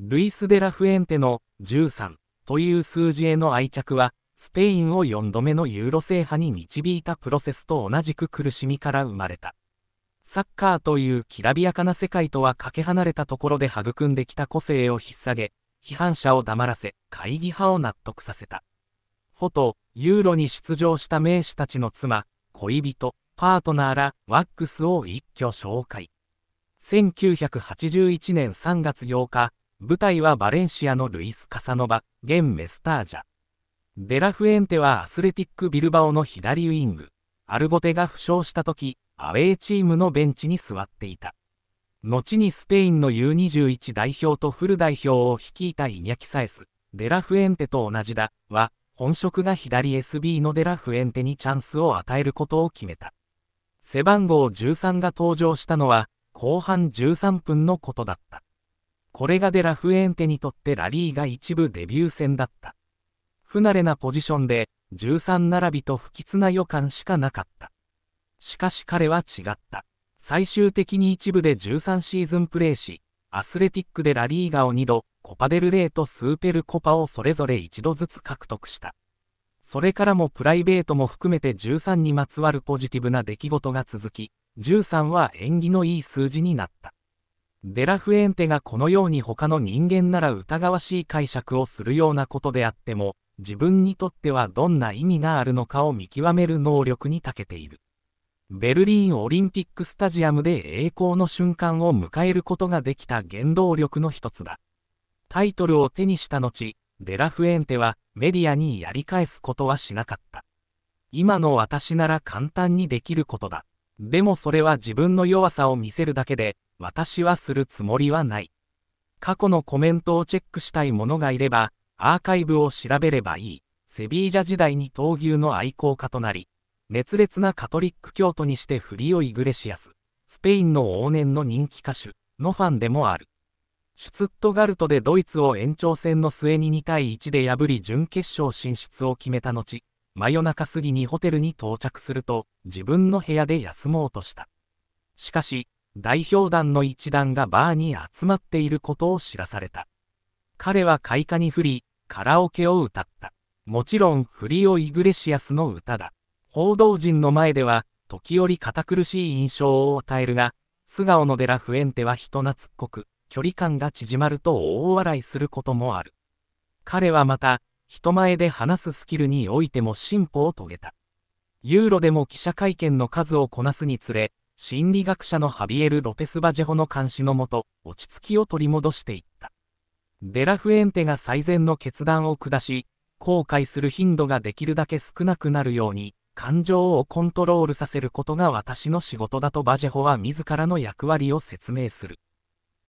ルイス・デラ・フエンテの13という数字への愛着は、スペインを4度目のユーロ制覇に導いたプロセスと同じく苦しみから生まれた。サッカーというきらびやかな世界とはかけ離れたところで育んできた個性を引っ提げ、批判者を黙らせ、会議派を納得させた。フォト、ユーロに出場した名士たちの妻、恋人、パートナーら、ワックスを一挙紹介。1981年3月8日、舞台はバレンシアのルイス・カサノバ、現メスタージャ。デラフエンテはアスレティック・ビルバオの左ウィング、アルボテが負傷した時、アウェーチームのベンチに座っていた。後にスペインの U21 代表とフル代表を率いたイニャキサエス、デラフエンテと同じだ、は、本職が左 SB のデラフエンテにチャンスを与えることを決めた。背番号13が登場したのは、後半13分のことだった。これがデラフエンテにとってラリーが一部デビュー戦だった。不慣れなポジションで、13並びと不吉な予感しかなかった。しかし彼は違った。最終的に一部で13シーズンプレーし、アスレティックでラリーガを2度、コパデルレーとスーペルコパをそれぞれ1度ずつ獲得した。それからもプライベートも含めて13にまつわるポジティブな出来事が続き、13は縁起のいい数字になった。デラフエンテがこのように他の人間なら疑わしい解釈をするようなことであっても、自分にとってはどんな意味があるのかを見極める能力に長けている。ベルリンオリンピックスタジアムで栄光の瞬間を迎えることができた原動力の一つだ。タイトルを手にした後、デラフエンテはメディアにやり返すことはしなかった。今の私なら簡単にできることだ。でもそれは自分の弱さを見せるだけで、私はするつもりはない。過去のコメントをチェックしたい者がいれば、アーカイブを調べればいい。セビージャ時代に闘牛の愛好家となり、熱烈なカトリック教徒にしてフリオ・イグレシアス、スペインの往年の人気歌手のファンでもある。シュツットガルトでドイツを延長戦の末に2対1で破り準決勝進出を決めた後、真夜中過ぎにホテルに到着すると、自分の部屋で休もうとした。しかし、代表団の一団がバーに集まっていることを知らされた。彼は開花に振り、カラオケを歌った。もちろんフリオ・イグレシアスの歌だ。報道陣の前では、時折堅苦しい印象を与えるが、素顔のデラフエンテは人懐っこく、距離感が縮まると大笑いすることもある。彼はまた、人前で話すスキルにおいても進歩を遂げた。ユーロでも記者会見の数をこなすにつれ、心理学者のハビエル・ロペス・バジェホの監視のもと、落ち着きを取り戻していった。デラフエンテが最善の決断を下し、後悔する頻度ができるだけ少なくなるように、感情をコントロールさせることが私の仕事だとバジェホは自らの役割を説明する。